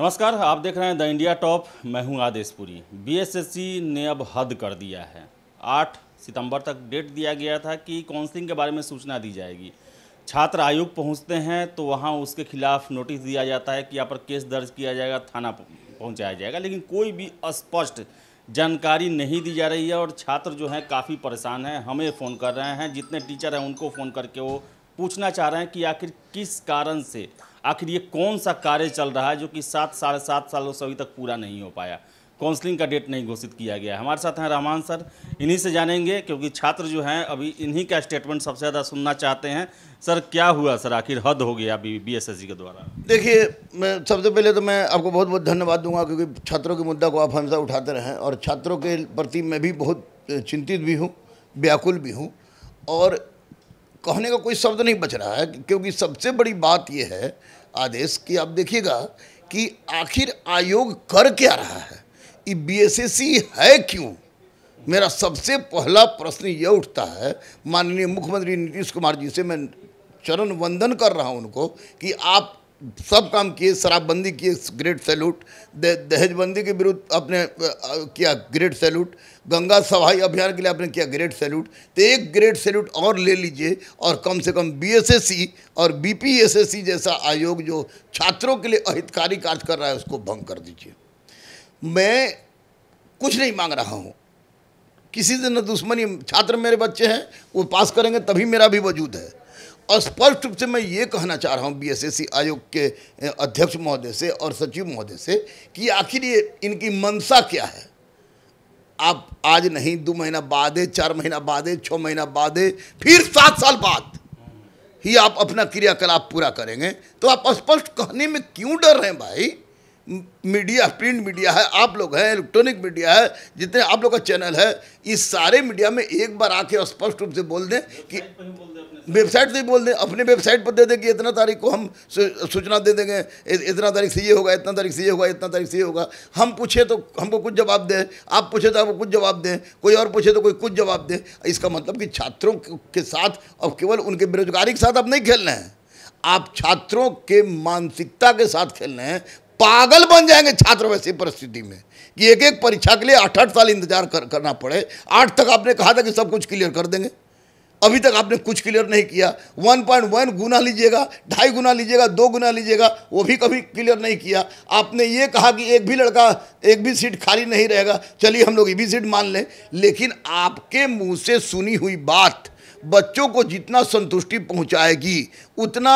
नमस्कार आप देख रहे हैं द इंडिया टॉप मैं हूं पुरी बीएसएससी ने अब हद कर दिया है 8 सितंबर तक डेट दिया गया था कि काउंसलिंग के बारे में सूचना दी जाएगी छात्र आयोग पहुंचते हैं तो वहां उसके खिलाफ नोटिस दिया जाता है कि यहाँ पर केस दर्ज किया जाएगा थाना पहुंचाया जाएगा लेकिन कोई भी स्पष्ट जानकारी नहीं दी जा रही है और छात्र जो हैं काफ़ी परेशान हैं हमें फ़ोन कर रहे हैं जितने टीचर हैं उनको फ़ोन करके वो पूछना चाह रहे हैं कि आखिर किस कारण से आखिर ये कौन सा कार्य चल रहा है जो कि सात साढ़े सात सालों से अभी तक पूरा नहीं हो पाया काउंसलिंग का डेट नहीं घोषित किया गया हमारे साथ हैं रहमान सर इन्हीं से जानेंगे क्योंकि छात्र जो हैं अभी इन्हीं का स्टेटमेंट सबसे ज़्यादा सुनना चाहते हैं सर क्या हुआ सर आखिर हद हो गया अभी बी एस के द्वारा देखिए मैं सबसे पहले तो मैं आपको बहुत बहुत धन्यवाद दूंगा क्योंकि छात्रों के मुद्दा को आप हमेशा उठाते रहें और छात्रों के प्रति मैं भी बहुत चिंतित भी हूँ व्याकुल भी हूँ और कहने का कोई शब्द नहीं बच रहा है क्योंकि सबसे बड़ी बात यह है आदेश कि आप देखिएगा कि आखिर आयोग कर क्या रहा है ये बीएसएससी है क्यों मेरा सबसे पहला प्रश्न यह उठता है माननीय मुख्यमंत्री नीतीश कुमार जी से मैं चरण वंदन कर रहा हूं उनको कि आप सब काम किए शराबबंदी किए ग्रेट सैल्यूट दे, दहेजबंदी के विरुद्ध आपने किया ग्रेट सैल्यूट गंगा सफाई अभियान के लिए आपने किया ग्रेट सैल्यूट तो एक ग्रेट सैल्यूट और ले लीजिए और कम से कम बीएसएससी और बीपीएसएससी जैसा आयोग जो छात्रों के लिए अहितकारी कार्य कर रहा है उसको भंग कर दीजिए मैं कुछ नहीं मांग रहा हूँ किसी से न दुश्मनी छात्र मेरे बच्चे हैं वो पास करेंगे तभी मेरा भी वजूद है और स्पष्ट रूप से मैं ये कहना चाह रहा हूँ बीएसएससी आयोग के अध्यक्ष महोदय से और सचिव महोदय से कि आखिर ये इनकी मंशा क्या है आप आज नहीं दो महीना बाद है चार महीना बाद है छः महीना बाद है फिर सात साल बाद ही आप अपना क्रियाकलाप पूरा करेंगे तो आप स्पष्ट कहने में क्यों डर रहे हैं भाई मीडिया प्रिंट मीडिया है आप लोग हैं इलेक्ट्रॉनिक मीडिया है जितने आप लोग का चैनल है इस सारे मीडिया में एक बार आके स्पष्ट रूप से बोल दें कि वेबसाइट से बोल दें अपने वेबसाइट पर दे दें कि इतना तारीख को हम सूचना दे देंगे इतना तारीख से ये होगा इतना तारीख से ये होगा इतना तारीख से ये होगा हम पूछे तो हमको कुछ जवाब दें आप पूछे तो आपको कुछ जवाब दें कोई और पूछे तो कोई कुछ जवाब दें इसका मतलब कि छात्रों के साथ अब केवल उनके बेरोजगारी के साथ आप नहीं खेलना है आप छात्रों के मानसिकता के साथ खेल रहे हैं पागल बन जाएंगे छात्र वैसी परिस्थिति में कि एक एक परीक्षा के लिए आठ आठ साल इंतजार कर, करना पड़े आठ तक आपने कहा था कि सब कुछ क्लियर कर देंगे अभी तक आपने कुछ क्लियर नहीं किया वन पॉइंट वन गुना लीजिएगा ढाई गुना लीजिएगा दो गुना लीजिएगा वो भी कभी क्लियर नहीं किया आपने ये कहा कि एक भी लड़का एक भी सीट खाली नहीं रहेगा चलिए हम लोग ये भी सीट मान लें लेकिन आपके मुंह से सुनी हुई बात बच्चों को जितना संतुष्टि पहुंचाएगी उतना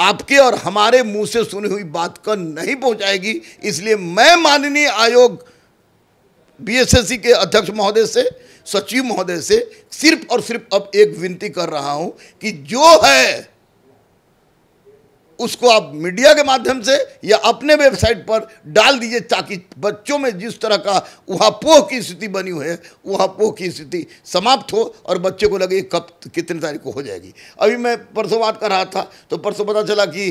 आपके और हमारे मुंह से सुनी हुई बात को नहीं पहुंचाएगी इसलिए मैं माननीय आयोग बीएसएससी के अध्यक्ष महोदय से सचिव महोदय से सिर्फ और सिर्फ अब एक विनती कर रहा हूं कि जो है उसको आप मीडिया के माध्यम से या अपने वेबसाइट पर डाल दीजिए ताकि बच्चों में जिस तरह का उहापोह की स्थिति बनी हुई है उहापोह की स्थिति समाप्त हो और बच्चे को लगे कब कितने तारीख को हो जाएगी अभी मैं परसों बात कर रहा था तो परसों पता चला कि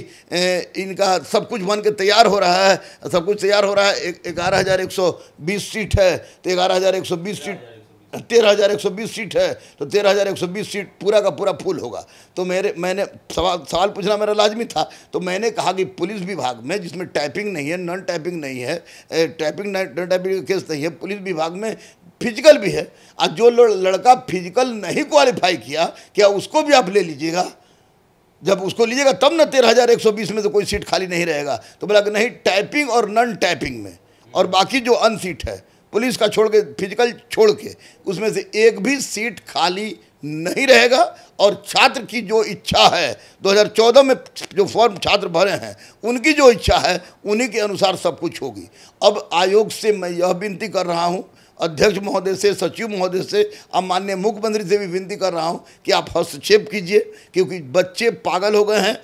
इनका सब कुछ बन के तैयार हो रहा है सब कुछ तैयार हो रहा है ग्यारह हज़ार एक सौ बीस सीट है तो ग्यारह हज़ार एक सौ बीस सीट तेरह हज़ार एक सौ बीस सीट है तो तेरह हज़ार एक सौ बीस सीट पूरा का पूरा फुल होगा तो मेरे मैंने सवाल सवाल पूछना मेरा लाजमी था तो मैंने कहा कि पुलिस विभाग में जिसमें टाइपिंग नहीं है नॉन टाइपिंग नहीं है टाइपिंग नॉन टाइपिंग का केस नहीं है पुलिस विभाग में फिजिकल भी है और जो लड़का फिजिकल नहीं क्वालिफाई किया क्या उसको भी आप ले लीजिएगा जब उसको लीजिएगा तब ना तेरह हज़ार एक सौ बीस में तो कोई सीट खाली नहीं रहेगा तो बोला कि नहीं टाइपिंग और नॉन टाइपिंग में और बाकी जो सीट है पुलिस का छोड़ के फिजिकल छोड़ के उसमें से एक भी सीट खाली नहीं रहेगा और छात्र की जो इच्छा है 2014 में जो फॉर्म छात्र भरे हैं उनकी जो इच्छा है उन्हीं के अनुसार सब कुछ होगी अब आयोग से मैं यह विनती कर रहा हूँ अध्यक्ष महोदय से सचिव महोदय से अब माननीय मुख्यमंत्री से भी विनती कर रहा हूँ कि आप हस्तक्षेप कीजिए क्योंकि बच्चे पागल हो गए हैं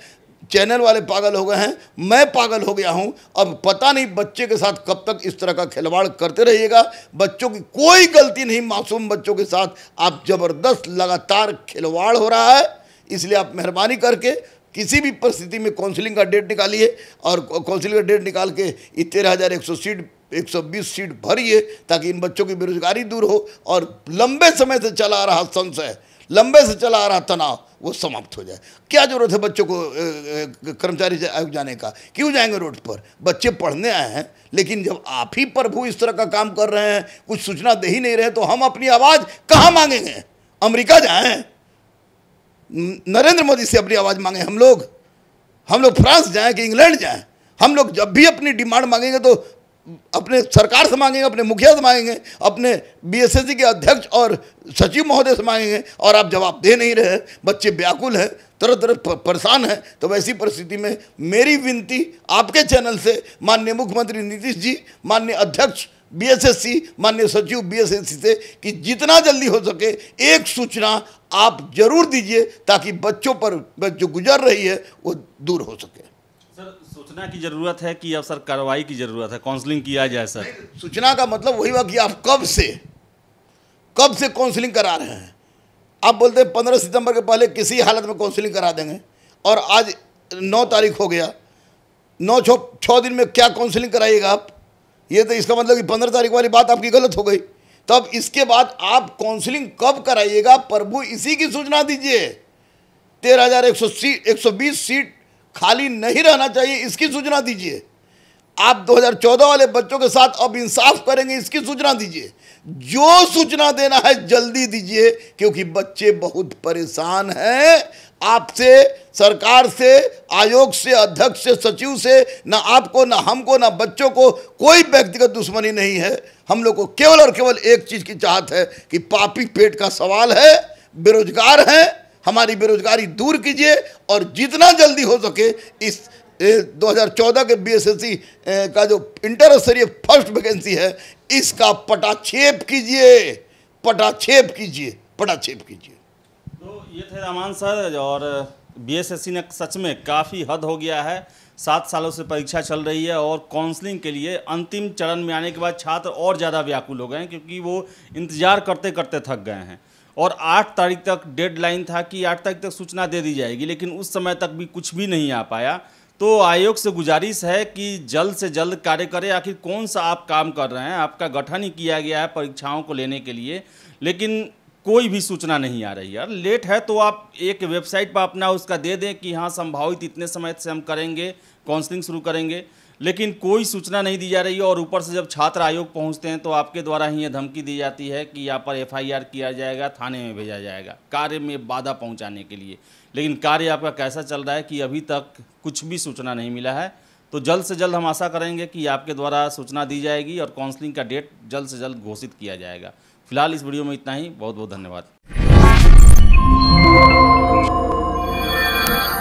चैनल वाले पागल हो गए हैं मैं पागल हो गया हूँ अब पता नहीं बच्चे के साथ कब तक इस तरह का खिलवाड़ करते रहिएगा बच्चों की कोई गलती नहीं मासूम बच्चों के साथ आप ज़बरदस्त लगातार खिलवाड़ हो रहा है इसलिए आप मेहरबानी करके किसी भी परिस्थिति में काउंसिलिंग का डेट निकालिए और काउंसिलिंग का डेट निकाल के तेरह हज़ार एक सौ सीट एक सौ बीस सीट भरिए ताकि इन बच्चों की बेरोजगारी दूर हो और लंबे समय से चला आ रहा संशय लंबे से चला आ रहा तनाव वो समाप्त हो जाए क्या जरूरत है बच्चों को कर्मचारी से आयोग जाने का क्यों जाएंगे रोड पर बच्चे पढ़ने आए हैं लेकिन जब आप ही प्रभु इस तरह का काम कर रहे हैं कुछ सूचना दे ही नहीं रहे तो हम अपनी आवाज़ कहाँ मांगेंगे अमेरिका जाएं नरेंद्र मोदी से अपनी आवाज़ मांगे हम लोग हम लोग फ्रांस जाएं कि इंग्लैंड जाएं हम लोग जब भी अपनी डिमांड मांगेंगे तो अपने सरकार से मांगेंगे अपने मुखिया से मांगेंगे अपने बीएसएससी के अध्यक्ष और सचिव महोदय से मांगेंगे और आप जवाब दे नहीं रहे बच्चे व्याकुल हैं तरह तरह परेशान हैं तो वैसी परिस्थिति में मेरी विनती आपके चैनल से माननीय मुख्यमंत्री नीतीश जी माननीय अध्यक्ष बीएसएससी माननीय सचिव बीएसएससी से कि जितना जल्दी हो सके एक सूचना आप जरूर दीजिए ताकि बच्चों पर जो गुजर रही है वो दूर हो सके सर सूचना की ज़रूरत है कि अब सर कार्रवाई की ज़रूरत है काउंसलिंग किया जाए सर सूचना का मतलब वही हुआ कि आप कब से कब से काउंसलिंग करा रहे हैं आप बोलते हैं पंद्रह सितंबर के पहले किसी हालत में काउंसलिंग करा देंगे और आज नौ तारीख हो गया नौ छो छः दिन में क्या काउंसलिंग कराइएगा आप ये तो इसका मतलब कि पंद्रह तारीख वाली बात आपकी गलत हो गई तब तो इसके बाद आप काउंसलिंग कब कराइएगा प्रभु इसी की सूचना दीजिए तेरह हज़ार एक सौ सीट एक सौ बीस सीट खाली नहीं रहना चाहिए इसकी सूचना दीजिए आप 2014 वाले बच्चों के साथ अब इंसाफ करेंगे इसकी सूचना दीजिए जो सूचना देना है जल्दी दीजिए क्योंकि बच्चे बहुत परेशान हैं आपसे सरकार से आयोग से अध्यक्ष से सचिव से ना आपको ना हमको ना बच्चों को कोई व्यक्तिगत दुश्मनी नहीं है हम लोग को केवल और केवल एक चीज़ की चाहत है कि पापी पेट का सवाल है बेरोजगार हैं हमारी बेरोजगारी दूर कीजिए और जितना जल्दी हो सके इस 2014 के बीएसएससी का जो इंटर स्तरीय फर्स्ट वैकेंसी है इसका पटाक्षेप कीजिए पटाक्षेप कीजिए पटाक्षेप कीजिए तो ये थे रामान सर और बीएसएससी ने सच में काफ़ी हद हो गया है सात सालों से परीक्षा चल रही है और काउंसलिंग के लिए अंतिम चरण में आने के बाद छात्र और ज़्यादा व्याकुल हो गए हैं क्योंकि वो इंतज़ार करते करते थक गए हैं और आठ तारीख तक डेडलाइन था कि आठ तारीख तक सूचना दे दी जाएगी लेकिन उस समय तक भी कुछ भी नहीं आ पाया तो आयोग से गुजारिश है कि जल्द से जल्द कार्य करें आखिर कौन सा आप काम कर रहे हैं आपका गठन ही किया गया है परीक्षाओं को लेने के लिए लेकिन कोई भी सूचना नहीं आ रही यार लेट है तो आप एक वेबसाइट पर अपना उसका दे दें कि हाँ संभावित इतने समय से हम करेंगे काउंसलिंग शुरू करेंगे लेकिन कोई सूचना नहीं दी जा रही है और ऊपर से जब छात्र आयोग पहुंचते हैं तो आपके द्वारा ही ये धमकी दी जाती है कि यहाँ पर एफआईआर किया जाएगा थाने में भेजा जाएगा कार्य में बाधा पहुंचाने के लिए लेकिन कार्य आपका कैसा चल रहा है कि अभी तक कुछ भी सूचना नहीं मिला है तो जल्द से जल्द हम आशा करेंगे कि आपके द्वारा सूचना दी जाएगी और काउंसलिंग का डेट जल्द से जल्द घोषित किया जाएगा फिलहाल इस वीडियो में इतना ही बहुत बहुत धन्यवाद